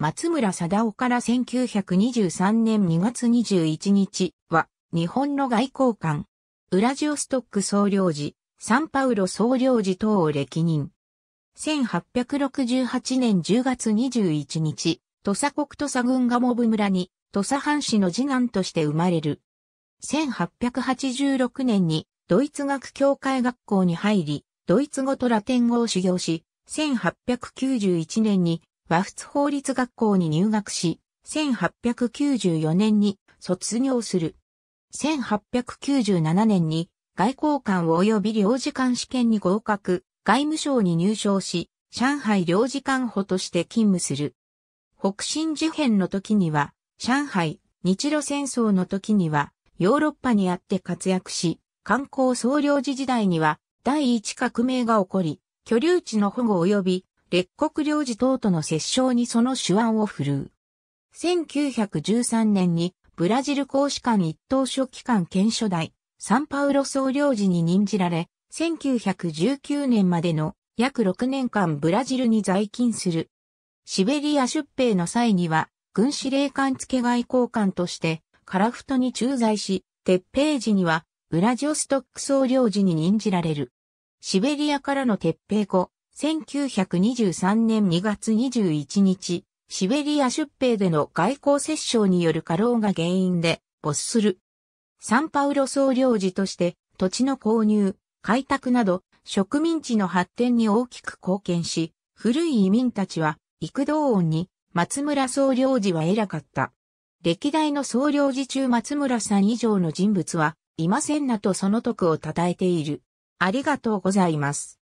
松村貞夫から1923年2月21日は、日本の外交官、ウラジオストック総領事、サンパウロ総領事等を歴任。1868年10月21日、土佐国土佐軍がモブ村に、土佐藩士の次男として生まれる。1886年に、ドイツ学協会学校に入り、ドイツ語とラテン語を修行し、1891年に和仏法律学校に入学し、1894年に卒業する。1897年に外交官及び領事館試験に合格、外務省に入省し、上海領事館補として勤務する。北進事変の時には、上海、日露戦争の時には、ヨーロッパにあって活躍し、観光総領事時代には、第一革命が起こり、居留地の保護及び列国領事等との折衝にその手腕を振るう。1913年にブラジル公使館一等書記官兼初代、サンパウロ総領事に任じられ、1919年までの約6年間ブラジルに在勤する。シベリア出兵の際には、軍司令官付外交官として、カラフトに駐在し、鉄兵時には、ウラジオストック総領事に任じられる。シベリアからの鉄兵後、1923年2月21日、シベリア出兵での外交折衝による過労が原因で没する。サンパウロ総領事として土地の購入、開拓など植民地の発展に大きく貢献し、古い移民たちは幾道音に松村総領事は偉かった。歴代の総領事中松村さん以上の人物はいませんなとその徳を称えている。ありがとうございます。